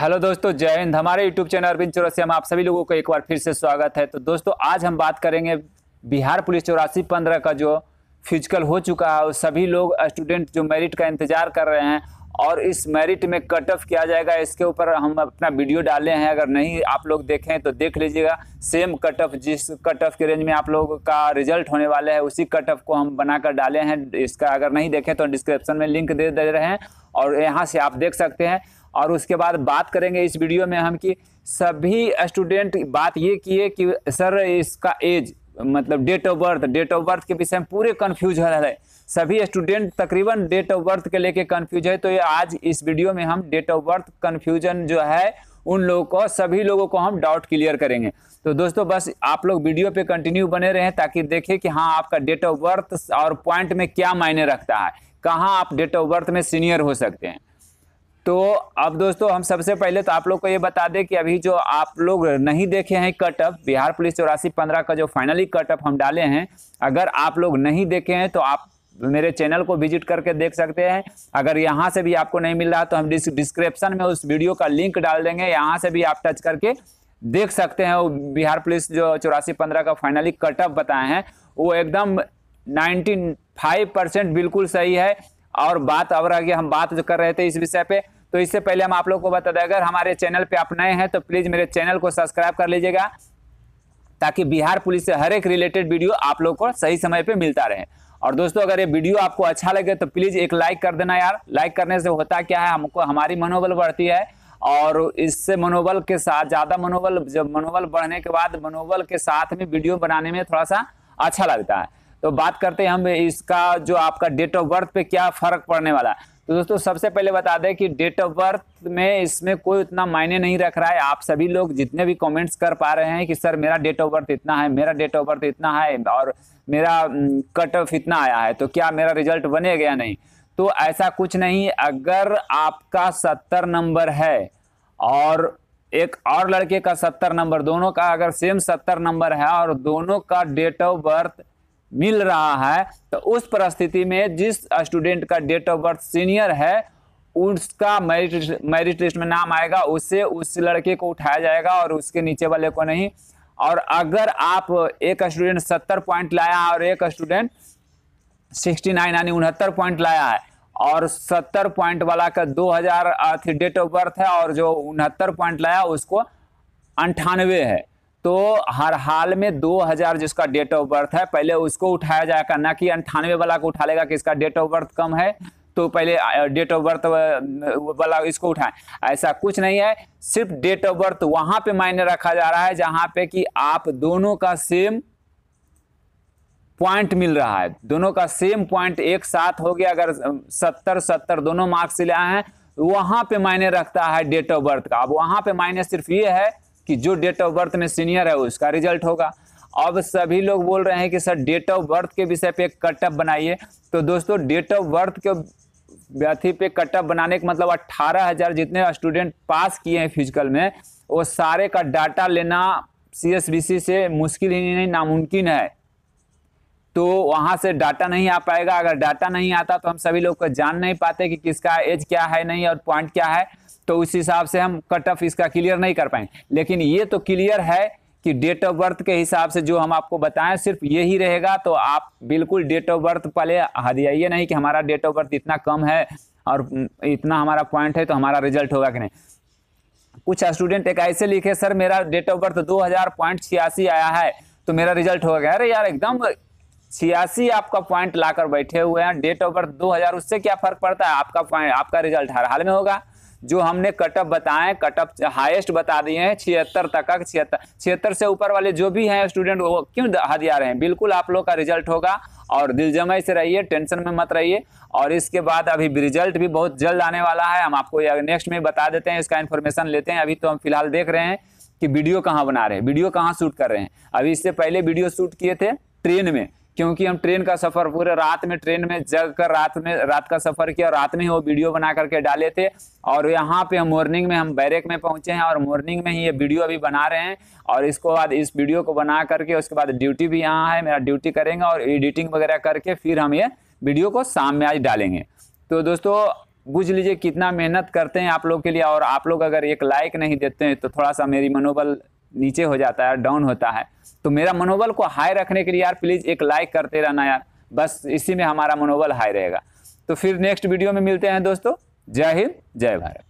hello दोस्तों जय हिंद हमारे यूट्यूब चैनल अरविंद चौरासी में आप सभी लोगों को एक बार फिर से स्वागत है तो दोस्तों आज हम बात करेंगे बिहार पुलिस चौरासी पंद्रह का जो फिजिकल हो चुका है और सभी लोग स्टूडेंट जो मेरिट का इंतजार कर रहे हैं और इस मेरिट में कट ऑफ किया जाएगा इसके ऊपर हम अपना वीडियो डाले हैं अगर नहीं आप लोग देखें तो देख लीजिएगा सेम कट ऑफ जिस कट ऑफ के रेंज में आप लोगों का रिजल्ट होने वाला है उसी कट ऑफ को हम बनाकर डाले हैं इसका अगर नहीं देखें तो डिस्क्रिप्शन में लिंक दे दे रहे हैं और यहाँ से आप देख सकते हैं और उसके बाद बात करेंगे इस वीडियो में हम कि सभी स्टूडेंट बात ये किए कि सर इसका एज मतलब date of birth date of birth के विषय में पूरे कन्फ्यूज हो है सभी स्टूडेंट तकरीबन डेट ऑफ बर्थ के लेके कन्फ्यूज है तो ये आज इस वीडियो में हम डेट ऑफ बर्थ कन्फ्यूजन जो है उन लोगों को सभी लोगों को हम डाउट क्लियर करेंगे तो दोस्तों बस आप लोग वीडियो पे कंटिन्यू बने रहें ताकि देखें कि हाँ आपका डेट ऑफ बर्थ और पॉइंट में क्या मायने रखता है कहाँ आप डेट ऑफ बर्थ में सीनियर हो सकते हैं तो अब दोस्तों हम सबसे पहले तो आप लोग को ये बता दें कि अभी जो आप लोग नहीं देखे हैं कटअप बिहार पुलिस चौरासी पंद्रह का जो फाइनली कटअप हम डाले हैं अगर आप लोग नहीं देखे हैं तो आप मेरे चैनल को विजिट करके देख सकते हैं अगर यहाँ से भी आपको नहीं मिल रहा तो हम डिस्क्रिप्शन में उस वीडियो का लिंक डाल देंगे यहाँ से भी आप टच करके देख सकते हैं वो बिहार पुलिस जो चौरासी पंद्रह का फाइनली कटअप बताए हैं वो एकदम नाइन्टी फाइव परसेंट बिल्कुल सही है और बात रह आगे हम बात जो कर रहे थे इस विषय पे तो इससे पहले हम आप लोग को बता दें अगर हमारे चैनल पे आप नए हैं तो प्लीज़ मेरे चैनल को सब्सक्राइब कर लीजिएगा ताकि बिहार पुलिस से हर एक रिलेटेड वीडियो आप लोग को सही समय पर मिलता रहे और दोस्तों अगर ये वीडियो आपको अच्छा लगे तो प्लीज़ एक लाइक कर देना यार लाइक करने से होता क्या है हमको हमारी मनोबल बढ़ती है और इससे मनोबल के साथ ज़्यादा मनोबल जब मनोबल बढ़ने के बाद मनोबल के साथ में वीडियो बनाने में थोड़ा सा अच्छा लगता है तो बात करते हैं हम इसका जो आपका डेट ऑफ बर्थ पे क्या फर्क पड़ने वाला है तो दोस्तों सबसे पहले बता दें कि डेट ऑफ बर्थ में इसमें कोई उतना मायने नहीं रख रहा है आप सभी लोग जितने भी कमेंट्स कर पा रहे हैं कि सर मेरा डेट ऑफ बर्थ इतना है मेरा डेट ऑफ बर्थ इतना है और मेरा कट ऑफ इतना आया है तो क्या मेरा रिजल्ट बने गया नहीं तो ऐसा कुछ नहीं अगर आपका सत्तर नंबर है और एक और लड़के का सत्तर नंबर दोनों का अगर सेम सत्तर नंबर है और दोनों का डेट ऑफ बर्थ मिल रहा है तो उस परिस्थिति में जिस स्टूडेंट का डेट ऑफ बर्थ सीनियर है उसका मेरिट मेरिट लिस्ट में नाम आएगा उससे उस लड़के को उठाया जाएगा और उसके नीचे वाले को नहीं और अगर आप एक स्टूडेंट सत्तर पॉइंट लाया और एक स्टूडेंट सिक्सटी नाइन यानी उनहत्तर पॉइंट लाया है और सत्तर पॉइंट वाला का दो हजार डेट ऑफ बर्थ है और जो उनहत्तर पॉइंट लाया उसको अंठानवे है तो हर हाल में 2000 जिसका डेट ऑफ बर्थ है पहले उसको उठाया जाएगा ना कि अंठानवे वाला को उठा लेगा कि इसका डेट ऑफ बर्थ कम है तो पहले डेट ऑफ बर्थ वाला इसको उठाएं ऐसा कुछ नहीं है सिर्फ डेट ऑफ बर्थ वहां पे मायने रखा जा रहा है जहां पे कि आप दोनों का सेम पॉइंट मिल रहा है दोनों का सेम पॉइंट एक साथ हो गया अगर सत्तर सत्तर दोनों मार्क्स ले आए हैं वहां पे मायने रखता है डेट ऑफ बर्थ का अब वहां पे मायने सिर्फ ये है कि जो डेट ऑफ बर्थ में सीनियर है उसका रिजल्ट होगा अब सभी लोग बोल रहे हैं कि सर डेट ऑफ बर्थ के विषय पे कटअप बनाइए तो दोस्तों डेट ऑफ बर्थ के व्यथी पे कटअप बनाने का मतलब अट्ठारह हज़ार जितने स्टूडेंट पास किए हैं फिजिकल में वो सारे का डाटा लेना सी से मुश्किल ही नहीं नामुमकिन है तो वहाँ से डाटा नहीं आ पाएगा अगर डाटा नहीं आता तो हम सभी लोग को जान नहीं पाते कि किसका एज क्या है नहीं और पॉइंट क्या है तो उस हिसाब से हम कट ऑफ इसका क्लियर नहीं कर पाएंगे लेकिन ये तो क्लियर है कि डेट ऑफ बर्थ के हिसाब से जो हम आपको बताएं सिर्फ ये ही रहेगा तो आप बिल्कुल डेट ऑफ बर्थ पहले हदियाइए नहीं कि हमारा डेट ऑफ बर्थ इतना कम है और इतना हमारा पॉइंट है तो हमारा रिजल्ट होगा कि नहीं कुछ स्टूडेंट एक ऐसे लिखे सर मेरा डेट ऑफ बर्थ दो हजार पॉइंट छियासी आया है तो मेरा रिजल्ट हो गया अरे यार एकदम छियासी आपका पॉइंट लाकर बैठे हुए हैं डेट ऑफ बर्थ दो हजार उससे क्या फर्क पड़ता है आपका पॉइंट आपका रिजल्ट हर हाल में होगा जो हमने कटअप बताए कटअप हाइस्ट बता दिए हैं छिहत्तर तक छिहत्तर छिहत्तर से ऊपर वाले जो भी हैं स्टूडेंट वो क्यों हथियार हैं बिल्कुल आप लोग का रिजल्ट होगा और दिल जमाई से रहिए टेंशन में मत रहिए और इसके बाद अभी रिजल्ट भी बहुत जल्द आने वाला है हम आपको नेक्स्ट में बता देते हैं इसका इन्फॉर्मेशन लेते हैं अभी तो हम फिलहाल देख रहे हैं कि वीडियो कहाँ बना रहे हैं वीडियो कहाँ शूट कर रहे हैं अभी इससे पहले वीडियो शूट किए थे ट्रेन में क्योंकि हम ट्रेन का सफर पूरे रात में ट्रेन में जग कर रात में रात का सफर किया रात में ही वो वीडियो बना करके डाले थे और यहाँ पे हम मॉर्निंग में हम बैरक में पहुंचे हैं और मॉर्निंग में ही ये वीडियो अभी बना रहे हैं और इसको बाद इस वीडियो को बना करके उसके बाद ड्यूटी भी यहाँ है मेरा ड्यूटी करेंगे और एडिटिंग वगैरह करके फिर हम ये वीडियो को शाम में आज डालेंगे तो दोस्तों बुझ लीजिए कितना मेहनत करते हैं आप लोग के लिए और आप लोग अगर एक लाइक नहीं देते हैं तो थोड़ा सा मेरी मनोबल नीचे हो जाता है डाउन होता है तो मेरा मनोबल को हाई रखने के लिए यार प्लीज़ एक लाइक करते रहना यार बस इसी में हमारा मनोबल हाई रहेगा तो फिर नेक्स्ट वीडियो में मिलते हैं दोस्तों जय हिंद जय भारत